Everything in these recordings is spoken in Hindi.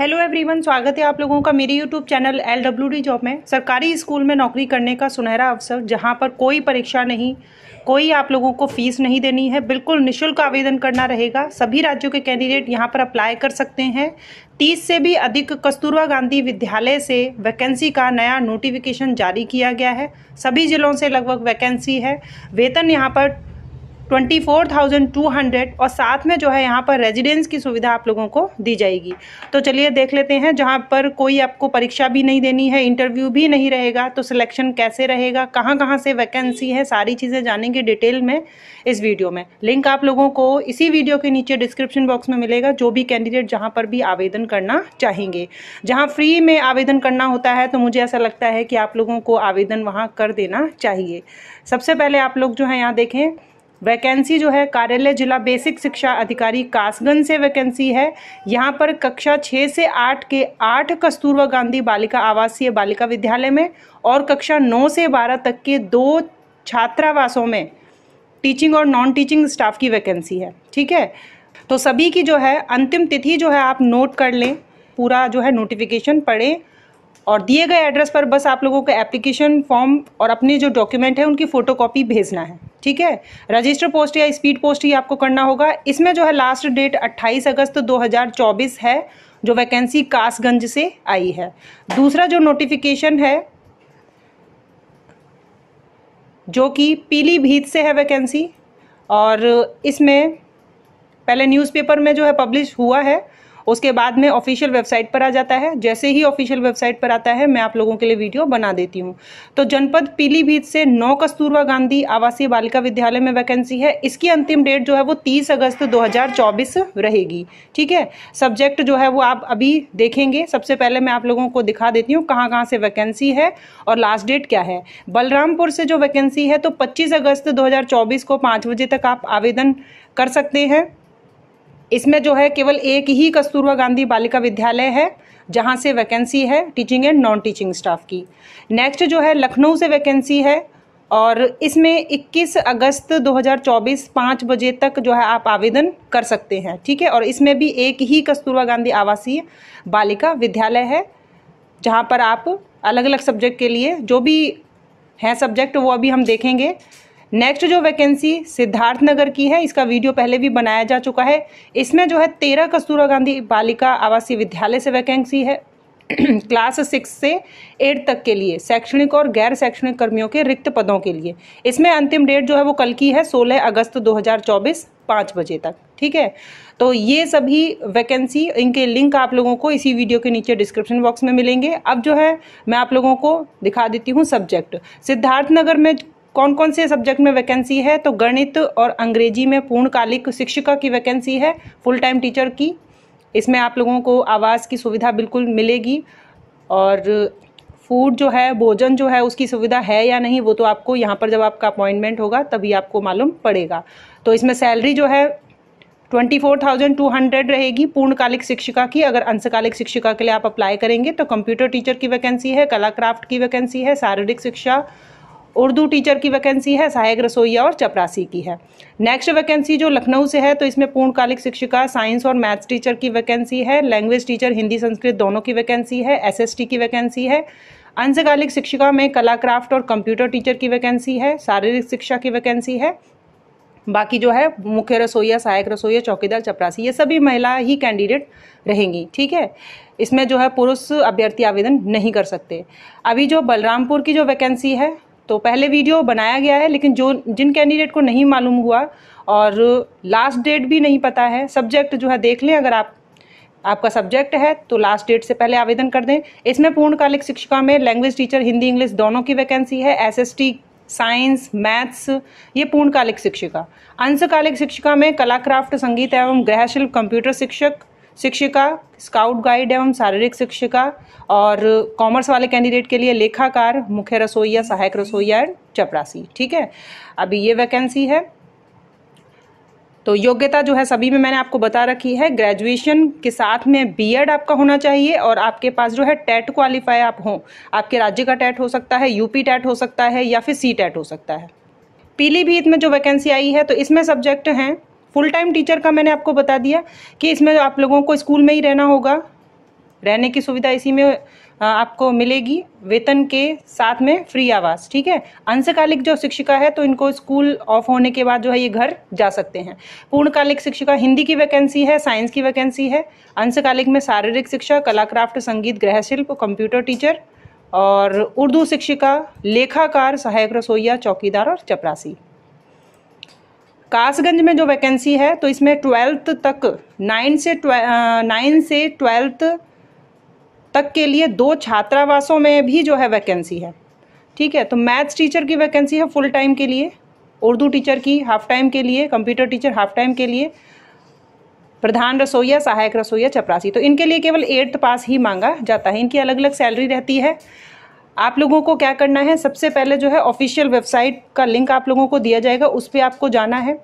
हेलो एवरीवन स्वागत है आप लोगों का मेरे YouTube channel L W D job में सरकारी स्कूल में नौकरी करने का सुनहरा अवसर जहां पर कोई परीक्षा नहीं कोई आप लोगों को फीस नहीं देनी है बिल्कुल निशुल्क आवेदन करना रहेगा सभी राज्यों के कैंडिडेट यहां पर अप्लाई कर सकते हैं तीस से भी अधिक कस्तूरबा गांधी विद्यालय से वैकेंसी का नया नोटिफिकेशन जारी किया गया है सभी जिलों से लगभग वैकेंसी है वेतन यहाँ पर twenty four thousand two hundred और साथ में जो है यहाँ पर रेजिडेंस की सुविधा आप लोगों को दी जाएगी तो चलिए देख लेते हैं जहाँ पर कोई आपको परीक्षा भी नहीं देनी है इंटरव्यू भी नहीं रहेगा तो सिलेक्शन कैसे रहेगा कहाँ कहाँ से वैकेंसी है सारी चीज़ें जानेंगे डिटेल में इस वीडियो में लिंक आप लोगों को इसी वीडियो के नीचे डिस्क्रिप्शन बॉक्स में मिलेगा जो भी कैंडिडेट जहाँ पर भी आवेदन करना चाहेंगे जहाँ फ्री में आवेदन करना होता है तो मुझे ऐसा लगता है कि आप लोगों को आवेदन वहाँ कर देना चाहिए सबसे पहले आप लोग जो है यहाँ देखें वैकेंसी जो है कार्यालय जिला बेसिक शिक्षा अधिकारी कासगंज से वैकेंसी है यहाँ पर कक्षा छः से आठ के आठ कस्तूरबा गांधी बालिका आवासीय बालिका विद्यालय में और कक्षा नौ से बारह तक के दो छात्रावासों में टीचिंग और नॉन टीचिंग स्टाफ की वैकेंसी है ठीक है तो सभी की जो है अंतिम तिथि जो है आप नोट कर लें पूरा जो है नोटिफिकेशन पढ़ें और दिए गए एड्रेस पर बस आप लोगों को एप्लीकेशन फॉर्म और अपने जो डॉक्यूमेंट है उनकी फ़ोटोकॉपी भेजना है ठीक है रजिस्टर पोस्ट या स्पीड पोस्ट ही आपको करना होगा इसमें जो है लास्ट डेट 28 अगस्त 2024 है जो वैकेंसी कासगंज से आई है दूसरा जो नोटिफिकेशन है जो कि पीलीभीत से है वैकेंसी और इसमें पहले न्यूज़पेपर में जो है पब्लिश हुआ है उसके बाद में ऑफिशियल वेबसाइट पर आ जाता है जैसे ही ऑफिशियल वेबसाइट पर आता है मैं आप लोगों के लिए वीडियो बना देती हूँ तो जनपद पीलीभीत से नौ कस्तूरबा गांधी आवासीय बालिका विद्यालय में वैकेंसी है इसकी अंतिम डेट जो है वो तीस अगस्त दो रहेगी ठीक है सब्जेक्ट जो है वो आप अभी देखेंगे सबसे पहले मैं आप लोगों को दिखा देती हूँ कहाँ कहाँ से वैकेंसी है और लास्ट डेट क्या है बलरामपुर से जो वैकेंसी है तो 25 अगस्त 2024 को 5 बजे तक आप आवेदन कर सकते हैं इसमें जो है केवल एक ही कस्तूरबा गांधी बालिका विद्यालय है जहाँ से वैकेंसी है teaching and non teaching staff की नेक्स्ट जो है लखनऊ से वैकेंसी है और इसमें 21 अगस्त 2024 हज़ार बजे तक जो है आप आवेदन कर सकते हैं ठीक है और इसमें भी एक ही कस्तूरबा गांधी आवासीय बालिका विद्यालय है जहाँ पर आप अलग अलग सब्जेक्ट के लिए जो भी हैं सब्जेक्ट वो अभी हम देखेंगे नेक्स्ट जो वैकेंसी सिद्धार्थ नगर की है इसका वीडियो पहले भी बनाया जा चुका है इसमें जो है तेरह कस्तूरा गांधी बालिका आवासीय विद्यालय से वैकेंसी है क्लास सिक्स से एट तक के लिए शैक्षणिक और गैर शैक्षणिक कर्मियों के रिक्त पदों के लिए इसमें अंतिम डेट जो है वो कल की है 16 अगस्त 2024 पाँच बजे तक ठीक है तो ये सभी वैकेंसी इनके लिंक आप लोगों को इसी वीडियो के नीचे डिस्क्रिप्शन बॉक्स में मिलेंगे अब जो है मैं आप लोगों को दिखा देती हूँ सब्जेक्ट सिद्धार्थनगर में कौन कौन से सब्जेक्ट में वैकेंसी है तो गणित और अंग्रेजी में पूर्णकालिक शिक्षिका की वैकेंसी है फुल टाइम टीचर की इसमें आप लोगों को आवास की सुविधा बिल्कुल मिलेगी और फूड जो है भोजन जो है उसकी सुविधा है या नहीं वो तो आपको यहाँ पर जब आपका अपॉइंटमेंट होगा तभी आपको मालूम पड़ेगा तो इसमें सैलरी जो है twenty four thousand two hundred रहेगी पूर्णकालिक शिक्षिका की अगर अंशकालिक शिक्षिका के लिए आप अप्लाई करेंगे तो कंप्यूटर टीचर की वैकेंसी है कला क्राफ्ट की वैकेंसी है शारीरिक शिक्षा उर्दू टीचर की वैकेंसी है सहायक रसोईया और चपरासी की है नेक्स्ट वैकेंसी जो लखनऊ से है तो इसमें पूर्णकालिक शिक्षिका साइंस और मैथ्स टीचर की वैकेंसी है लैंग्वेज टीचर हिंदी संस्कृत दोनों की वैकेंसी है एसएसटी की वैकेंसी है अंशकालिक शिक्षिका में कला क्राफ्ट और कंप्यूटर टीचर की वैकेंसी है शारीरिक शिक्षा की वैकेंसी है बाकी जो है मुख्य रसोईया सहायक रसोईया चौकीदार चपरासी ये सभी महिला ही कैंडिडेट रहेंगी ठीक है इसमें जो है पुरुष अभ्यर्थी आवेदन नहीं कर सकते अभी जो बलरामपुर की जो वैकेंसी है तो पहले वीडियो बनाया गया है लेकिन जो जिन कैंडिडेट को नहीं मालूम हुआ और लास्ट डेट भी नहीं पता है सब्जेक्ट जो है देख लें अगर आप आपका सब्जेक्ट है तो लास्ट डेट से पहले आवेदन कर दें इसमें पूर्णकालिक शिक्षिका में लैंग्वेज टीचर हिंदी इंग्लिश दोनों की वैकेंसी है एसएसटी साइंस मैथ्स ये पूर्णकालिक शिक्षिका अंशकालिक शिक्षिका में कला क्राफ्ट संगीत एवं गृहशिल्प कंप्यूटर शिक्षक शिक्षिका स्काउट गाइड एवं शारीरिक शिक्षिका और कॉमर्स वाले कैंडिडेट के लिए लेखाकार मुख्य रसोईया सहायक रसोईया एंड चपरासी ठीक है अभी ये वैकेंसी है तो योग्यता जो है सभी में मैंने आपको बता रखी है ग्रेजुएशन के साथ में बीएड आपका होना चाहिए और आपके पास जो है टेट क्वालिफाई आप हों आपके राज्य का टेट हो सकता है यूपी टेट हो सकता है या फिर सी टेट हो सकता है पीलीभीत में जो वैकेंसी आई है तो इसमें सब्जेक्ट हैं फुल टाइम टीचर का मैंने आपको बता दिया कि इसमें आप लोगों को स्कूल में ही रहना होगा रहने की सुविधा इसी में आपको मिलेगी वेतन के साथ में फ्री आवास ठीक है अंशकालिक जो शिक्षिका है तो इनको स्कूल ऑफ होने के बाद जो है ये घर जा सकते हैं पूर्णकालिक शिक्षिका हिंदी की वैकेंसी है साइंस की वैकेंसी है अंशकालिक में शारीरिक शिक्षा कला क्राफ्ट संगीत गृहशिल्प कंप्यूटर टीचर और उर्दू शिक्षिका लेखाकार सहायक रसोईया चौकीदार और चपरासी कासगंज में जो वैकेंसी है तो इसमें ट्वेल्थ तक नाइन से नाइन से ट्वेल्थ तक के लिए दो छात्रावासों में भी जो है वैकेंसी है ठीक है तो मैथ्स टीचर की वैकेंसी है फुल टाइम के लिए उर्दू टीचर की हाफ टाइम के लिए कंप्यूटर टीचर हाफ टाइम के लिए प्रधान रसोईया सहायक रसोईया चपरासी तो इनके लिए केवल एट्थ पास ही मांगा जाता है इनकी अलग अलग सैलरी रहती है आप लोगों को क्या करना है सबसे पहले जो है ऑफिशियल वेबसाइट का लिंक आप लोगों को दिया जाएगा उस पर आपको जाना है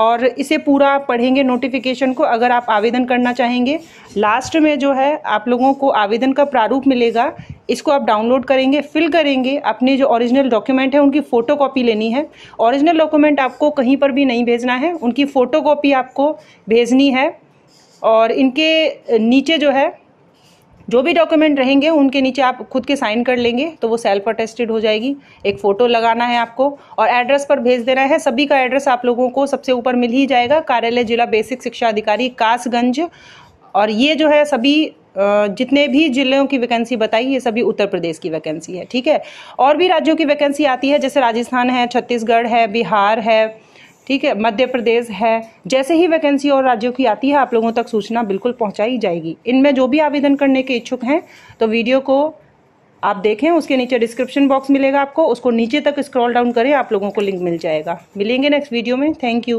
और इसे पूरा आप पढ़ेंगे नोटिफिकेशन को अगर आप आवेदन करना चाहेंगे लास्ट में जो है आप लोगों को आवेदन का प्रारूप मिलेगा इसको आप डाउनलोड करेंगे फिल करेंगे अपने जो ओरिजिनल डॉक्यूमेंट है उनकी फ़ोटो कॉपी लेनी है ओरिजिनल डॉक्यूमेंट आपको कहीं पर भी नहीं भेजना है उनकी फ़ोटो कॉपी आपको भेजनी है और इनके नीचे जो है जो भी डॉक्यूमेंट रहेंगे उनके नीचे आप खुद के साइन कर लेंगे तो वो सेल्फ अटेस्टेड हो जाएगी एक फ़ोटो लगाना है आपको और एड्रेस पर भेज देना है सभी का एड्रेस आप लोगों को सबसे ऊपर मिल ही जाएगा कार्यालय जिला बेसिक शिक्षा अधिकारी कासगंज और ये जो है सभी जितने भी जिलों की वैकेंसी बताई ये सभी उत्तर प्रदेश की वैकेंसी है ठीक है और भी राज्यों की वैकेंसी आती है जैसे राजस्थान है छत्तीसगढ़ है बिहार है ठीक है मध्य प्रदेश है जैसे ही वैकेंसी और राज्यों की आती है आप लोगों तक सूचना बिल्कुल पहुंचाई जाएगी इनमें जो भी आवेदन करने के इच्छुक हैं तो वीडियो को आप देखें उसके नीचे डिस्क्रिप्शन बॉक्स मिलेगा आपको उसको नीचे तक स्क्रॉल डाउन करें आप लोगों को लिंक मिल जाएगा मिलेंगे नेक्स्ट वीडियो में थैंक यू